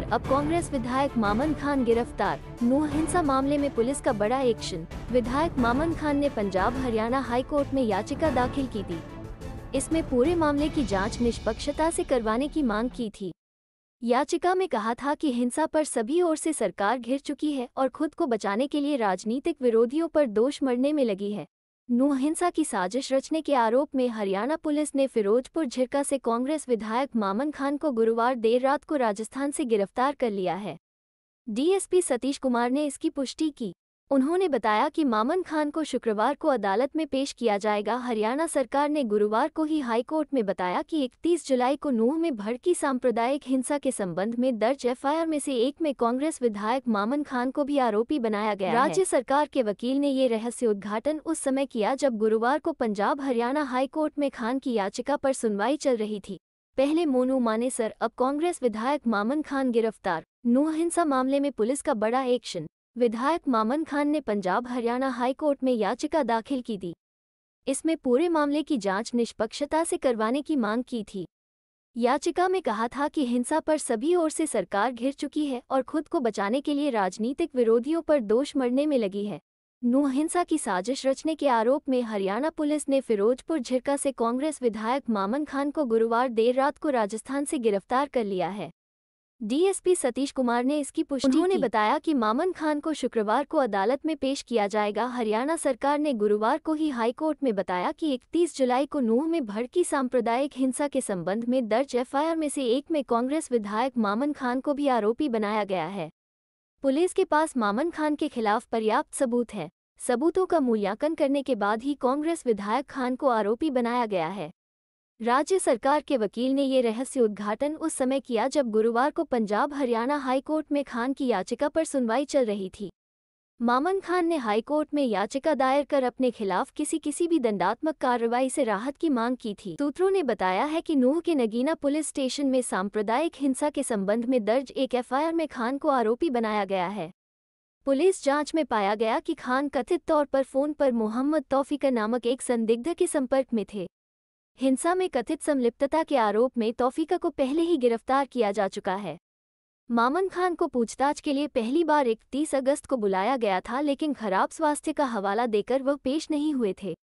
लेकर अब कांग्रेस विधायक मामन खान गिरफ्तार नू हिंसा मामले में पुलिस का बड़ा एक्शन विधायक मामन खान ने पंजाब हरियाणा हाई कोर्ट में याचिका दाखिल की थी इसमें पूरे मामले की जांच निष्पक्षता से करवाने की मांग की थी याचिका में कहा था कि हिंसा पर सभी ओर से सरकार घिर चुकी है और खुद को बचाने के लिए राजनीतिक विरोधियों पर दोष मरने में लगी है नू हिंसा की साजिश रचने के आरोप में हरियाणा पुलिस ने फिरोजपुर झिरका से कांग्रेस विधायक मामन खान को गुरुवार देर रात को राजस्थान से गिरफ्तार कर लिया है डीएसपी सतीश कुमार ने इसकी पुष्टि की उन्होंने बताया कि मामन खान को शुक्रवार को अदालत में पेश किया जाएगा हरियाणा सरकार ने गुरुवार को ही हाईकोर्ट में बताया कि 31 जुलाई को नूह में भड़की सांप्रदायिक हिंसा के संबंध में दर्ज एफआईआर में से एक में कांग्रेस विधायक मामन खान को भी आरोपी बनाया गया राज्य सरकार के वकील ने ये रहस्य उद्घाटन उस समय किया जब गुरुवार को पंजाब हरियाणा हाईकोर्ट में खान की याचिका पर सुनवाई चल रही थी पहले मोनू मानेसर अब कांग्रेस विधायक मामन खान गिरफ्तार नूह हिंसा मामले में पुलिस का बड़ा एक्शन विधायक मामन खान ने पंजाब हरियाणा हाईकोर्ट में याचिका दाखिल की थी इसमें पूरे मामले की जांच निष्पक्षता से करवाने की मांग की थी याचिका में कहा था कि हिंसा पर सभी ओर से सरकार घिर चुकी है और खुद को बचाने के लिए राजनीतिक विरोधियों पर दोष मरने में लगी है नू हिंसा की साजिश रचने के आरोप में हरियाणा पुलिस ने फिरोजपुर झिरका से कांग्रेस विधायक मामन खान को गुरुवार देर रात को राजस्थान से गिरफ्तार कर लिया है डीएसपी सतीश कुमार ने इसकी पुष्टि उन्होंने बताया कि मामन खान को शुक्रवार को अदालत में पेश किया जाएगा हरियाणा सरकार ने गुरुवार को ही हाईकोर्ट में बताया कि 31 जुलाई को नूह में भड़की सांप्रदायिक हिंसा के संबंध में दर्ज एफआईआर में से एक में कांग्रेस विधायक मामन खान को भी आरोपी बनाया गया है पुलिस के पास मामन खान के खिलाफ पर्याप्त सबूत है सबूतों का मूल्यांकन करने के बाद ही कांग्रेस विधायक खान को आरोपी बनाया गया है राज्य सरकार के वकील ने ये रहस्य उद्घाटन उस समय किया जब गुरुवार को पंजाब हरियाणा हाईकोर्ट में खान की याचिका पर सुनवाई चल रही थी मामन खान ने हाईकोर्ट में याचिका दायर कर अपने खिलाफ किसी किसी भी दंडात्मक कार्रवाई से राहत की मांग की थी सूत्रों ने बताया है कि नूह के नगीना पुलिस स्टेशन में सांप्रदायिक हिंसा के संबंध में दर्ज एक एफआईआर में खान को आरोपी बनाया गया है पुलिस जांच में पाया गया कि खान कथित तौर पर फोन पर मोहम्मद तौफीका नामक एक संदिग्ध के संपर्क में थे हिंसा में कथित संलिप्तता के आरोप में तोफीका को पहले ही गिरफ्तार किया जा चुका है मामन खान को पूछताछ के लिए पहली बार इकतीस अगस्त को बुलाया गया था लेकिन खराब स्वास्थ्य का हवाला देकर वह पेश नहीं हुए थे